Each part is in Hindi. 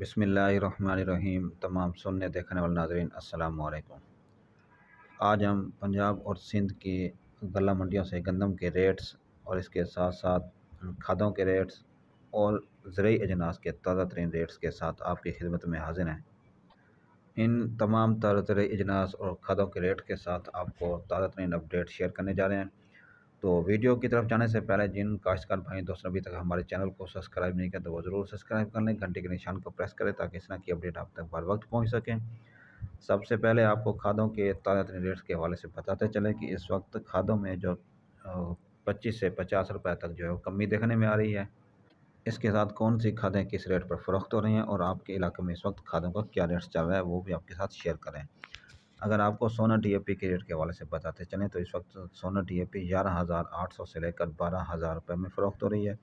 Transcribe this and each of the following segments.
बसमीम तमाम सुनने देखने वाले नाजरन असलकुम आज हम पंजाब और सिंध की गला मंडियों से गंदम के रेट्स और इसके साथ साथ खादों के रेट्स और ज़रूरी अजनास के ताज़ा तरीन रेट्स के साथ आपकी खिदमत में हाजिर हैं इन तमाम ताज़ा ज़रूरी अजनास और खादों के रेट के साथ आपको ताज़ा तरीन अपडेट शेयर करने जा रहे हैं तो वीडियो की तरफ जाने से पहले जिन काश्तकार भाई दोस्तों अभी तक हमारे चैनल को सब्सक्राइब नहीं किया तो वो ज़रूर सब्सक्राइब कर लें घंटे के निशान को प्रेस करें ताकि इस तरह की अपडेट आप तक बर वक्त पहुँच सकें सबसे पहले आपको खादों के ताजातरीन रेट्स के हवाले से बताते चलें कि इस वक्त खादों में जो पच्चीस से पचास रुपये तक जो है कमी देखने में आ रही है इसके साथ कौन सी खादें किस रेट पर फरोख्त हो रही हैं और आपके इलाके में इस वक्त खादों का क्या रेट्स चल रहा है वो भी आपके साथ शेयर करें अगर आपको सोना डीएपी के रेट के हवाले से बताते चलें तो इस वक्त सोना डीएपी ग्यारह हज़ार आठ सौ से लेकर बारह हज़ार रुपये में फ़रोख्त हो रही है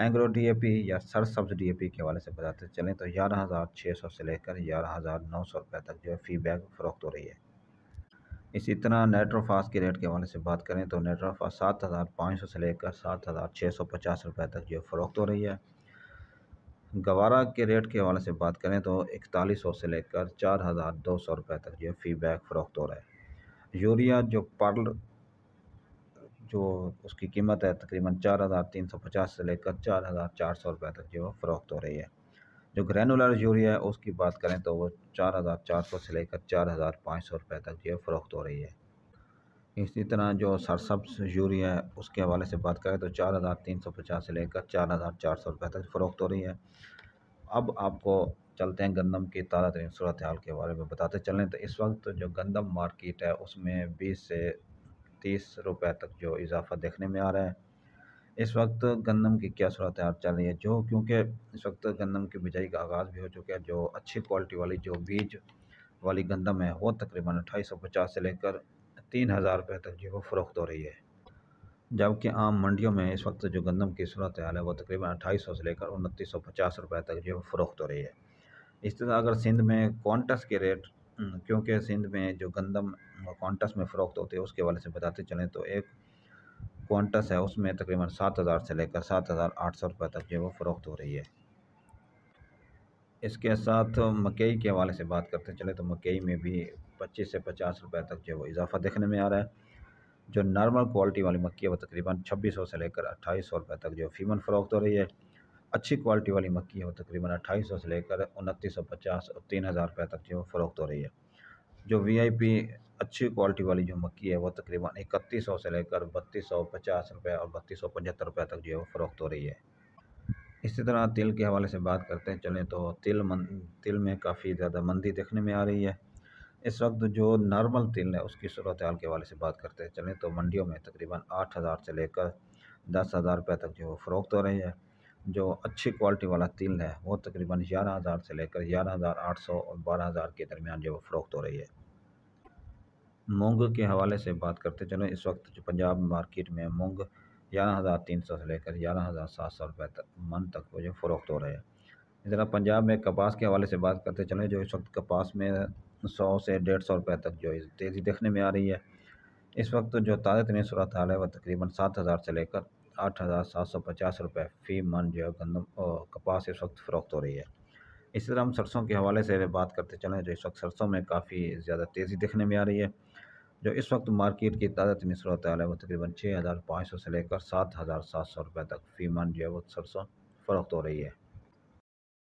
एंग्रो डीएपी या सर सब्ज डीएपी के हवाले से बताते चलें तो ग्यारह हज़ार छः सौ से लेकर ग्यारह हज़ार नौ सौ रुपये तक जो है फ़ी बैग फ़रोख्त हो रही है इसी तरह नेट्रोफास के रेट के हवाले से बात करें तो नेट्रोफास सात हज़ार पाँच सौ से लेकर सात हज़ार छः सौ पचास रुपये तक जो है फ़रोख्त हो रही है गवारा के रेट के हवाले से बात करें तो इकतालीस सौ से लेकर चार हज़ार दो सौ रुपये तक जो फीडबैक फ़रोख्त हो रहा है यूरिया जो पार्ल जो उसकी कीमत है तकरीबन चार हज़ार तीन सौ पचास से लेकर चार हज़ार चार सौ रुपये तक जो फ़रोख्त हो रही है जो ग्रैनुलर यूरिया है उसकी बात करें तो वो चार हज़ार चार सौ से लेकर चार हज़ार पाँच सौ रुपये तक जो फ़रोख्त हो रही है इसी तरह जो सरसब्स यूरिया है उसके हवाले से बात करें तो चार हज़ार तीन सौ पचास से लेकर चार हज़ार चार सौ रुपये तक फ़रोख्त हो रही है अब आपको चलते हैं गंदम की ताज़ा तरीन सूरत हाल के बारे में बताते चलें तो इस वक्त जो गंदम मार्केट है उसमें बीस से तीस रुपये तक जो इजाफा देखने में आ रहा है इस वक्त गंदम की क्या सूरत हाल चल रही है जो क्योंकि इस वक्त गंदम की बिजाई का आगाज़ भी हो चुका है जो अच्छी क्वालिटी वाली जो बीज वाली गंदम है वो तकरीबन अट्ठाईस सौ पचास से लेकर तीन हज़ार रुपये तक जो है फ़रोख्त हो रही है जबकि आम मंडियों में इस वक्त जो गंदम की सूरत हाल है वो तकरीबन अट्ठाईस सौ से लेकर उनतीस सौ पचास रुपये तक जो है फ़रोख्त हो रही है इस तरह अगर सिंध में कॉन्टस के रेट हम्म, क्योंकि सिंध में जो गंदम कॉन्टस में फ़रोख्त होती है उसके हवाले से बताते चलें तो एक कॉन्टस है उसमें तकरीबन सात हज़ार से लेकर सात हज़ार आठ सौ रुपये तक जो वो फ़रोख्त हो रही है इसके साथ मकई के हवाले से बात करते चले तो मकई में भी 25 से 50 रुपए तक जो वो इजाफा देखने में आ रहा है जो नॉर्मल क्वालिटी वाली मक्की है वो तकरीबन छब्बीस सौ से लेकर अट्ठाईस सौ रुपये तक जो फीमन फ़रोख्त हो रही है अच्छी क्वालिटी वाली मक्की है वो तकरीबन अट्ठाईस सौ से लेकर उनतीस सौ पचास और तीन हज़ार रुपये तक जो फ़रोख्त हो रही है जो वी आई पी अच्छी क्वालिटी वाली जो मक्की है वो तकरीबन इकतीस सौ से लेकर बत्तीस सौ पचास रुपये और बत्तीस सौ पचहत्तर रुपये तक जो है वो फ़रोख्त हो रही है इसी तरह तिल के हवाले से बात करते हैं चलें तो तिल मन तिल में काफ़ी ज़्यादा मंदी देखने में आ रही है इस वक्त जो नॉर्मल तिल है उसकी सूरत हाल के हवाले से बात करते हैं चलें तो मंडियों में तकरीबन आठ हज़ार से लेकर दस हज़ार रुपये तक जो फ़रोख्त हो रही है जो अच्छी क्वालिटी वाला तिल है वो तकरीबन ग्यारह हज़ार से लेकर ग्यारह हज़ार आठ सौ और बारह हज़ार के दरमियान जो फ़रोख्त हो रही है मूँग के हवाले से बात करते चलें इस वक्त जो पंजाब मार्केट में मूँग ग्यारह हज़ार तीन सौ से लेकर ग्यारह हज़ार सात सौ रुपये तक मन तक वो जो फ़रोख्त हो रहे हैं इस तरह पंजाब में कपास के हवाले से बात करते चले जो इस वक्त कपास में सौ से डेढ़ सौ रुपये तक जो तेज़ी देखने में आ रही है इस वक्त जो ताज़ा तरीन सूरत हाल है वह तकरीबन सात हज़ार से लेकर आठ हज़ार सात सौ पचास रुपये फ़ी मन जो है गंदम कपास इस वक्त फ़रोख्त हो रही है इसी तरह हम सरसों के हवाले से बात करते चलें जो इस वक्त सरसों में काफ़ी ज़्यादा तेज़ी देखने में आ रही है जो इस वक्त मार्केट की ताज़ा में सूरत है वो तकरीबन छः हज़ार पाँच सौ से लेकर सात हज़ार सात सौ रुपये तक फी जो है वो सरसों फ़रोख्त हो रही है